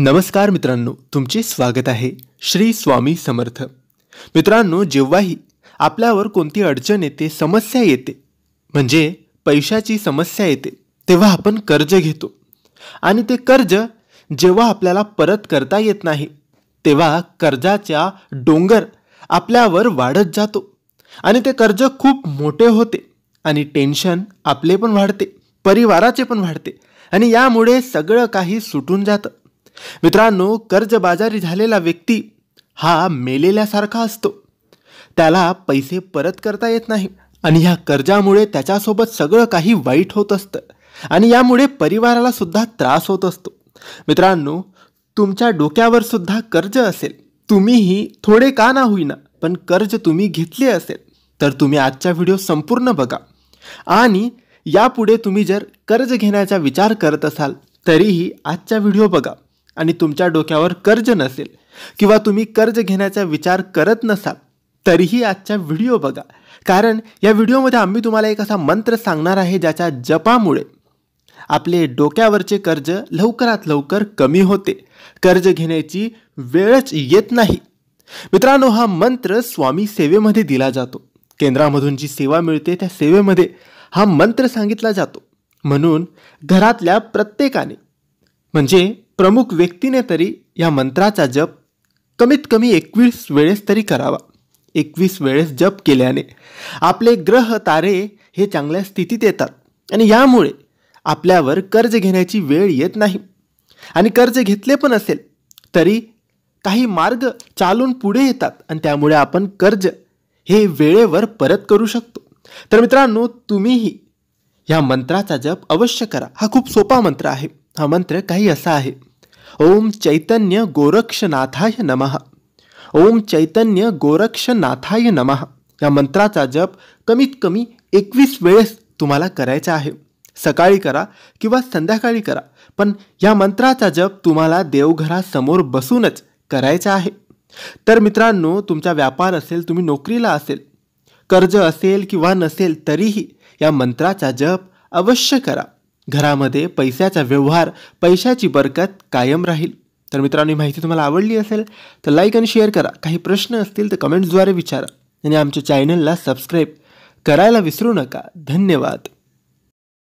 नमस्कार मित्रांनो तुमचे स्वागत आहे श्री स्वामी समर्थ मित्रांनो जेव्हाही आपल्यावर कोणती अडचण येते समस्या येते म्हणजे पैशाची समस्या येते तेव्हा आपण कर्ज घेतो आणि ते कर्ज जेव्हा आपल्याला परत करता येत नाही तेव्हा कर्जाचा डोंगर आपल्यावर वाढत जातो आणि ते कर्ज खूप मोठे होते आणि टेन्शन आपले पण वाढते परिवाराचे पण वाढते आणि यामुळे सगळं काही सुटून जातं मित्रांनो कर्जबाजारी झालेला व्यक्ती हा मेलेल्यासारखा असतो त्याला पैसे परत करता येत नाही आणि ह्या कर्जामुळे त्याच्यासोबत सगळं काही वाईट होत असतं आणि यामुळे परिवाराला सुद्धा त्रास होत असतो मित्रांनो तुमच्या डोक्यावर सुद्धा कर्ज असेल तुम्हीही थोडे का ना होईना पण कर्ज तुम्ही घेतले असेल तर तुम्ही आजचा व्हिडिओ संपूर्ण बघा आणि यापुढे तुम्ही जर कर्ज घेण्याचा विचार करत असाल तरीही आजचा व्हिडिओ बघा आणि तुमच्या डोक्यावर कर्ज नसेल किंवा तुम्ही कर्ज घेण्याचा विचार करत नसाल तरीही आजचा व्हिडिओ बघा कारण या व्हिडिओमध्ये आम्ही तुम्हाला एक असा मंत्र सांगणार आहे ज्याच्या जपामुळे आपले डोक्यावरचे कर्ज लवकरात लवकर कमी होते कर्ज घेण्याची वेळच येत नाही मित्रांनो हा मंत्र स्वामी सेवेमध्ये दिला जातो केंद्रामधून जी सेवा मिळते त्या सेवेमध्ये हा मंत्र सांगितला जातो म्हणून घरातल्या प्रत्येकाने म्हणजे प्रमुख व्यक्तीने तरी या मंत्राचा जप कमीत कमी एकवीस वेळेस तरी करावा एकवीस वेळेस जप केल्याने आपले ग्रह तारे हे चांगल्या स्थितीत येतात आणि यामुळे आपल्यावर कर्ज घेण्याची वेळ येत नाही आणि कर्ज घेतले पण असेल तरी काही मार्ग चालून पुढे येतात आणि त्यामुळे आपण कर्ज हे वेळेवर परत करू शकतो तर मित्रांनो तुम्हीही या मंत्राचा जप अवश्य करा हा खूप सोपा मंत्र आहे हा मंत्र काही असा आहे ओम चैतन्य गोरक्षनाथाय नम ओम चैतन्य गोरक्षनाथाय नम या मंत्राचा जप कमीत कमी एकवीस वेळेस तुम्हाला करायचा आहे सकाळी करा किंवा संध्याकाळी करा पण या मंत्राचा जप तुम्हाला देवघरासमोर बसूनच करायचा आहे तर मित्रांनो तुमचा व्यापार असेल तुम्ही नोकरीला असेल कर्ज असेल किंवा नसेल तरीही या मंत्राचा जप अवश्य करा घरामध्ये पैशाचा व्यवहार पैशाची बरकत कायम राहील तर मित्रांनो ही माहिती तुम्हाला आवडली असेल तर लाईक आणि शेअर करा काही प्रश्न असतील तर कमेंट्सद्वारे विचारा आणि आमच्या चॅनलला सबस्क्राईब करायला विसरू नका धन्यवाद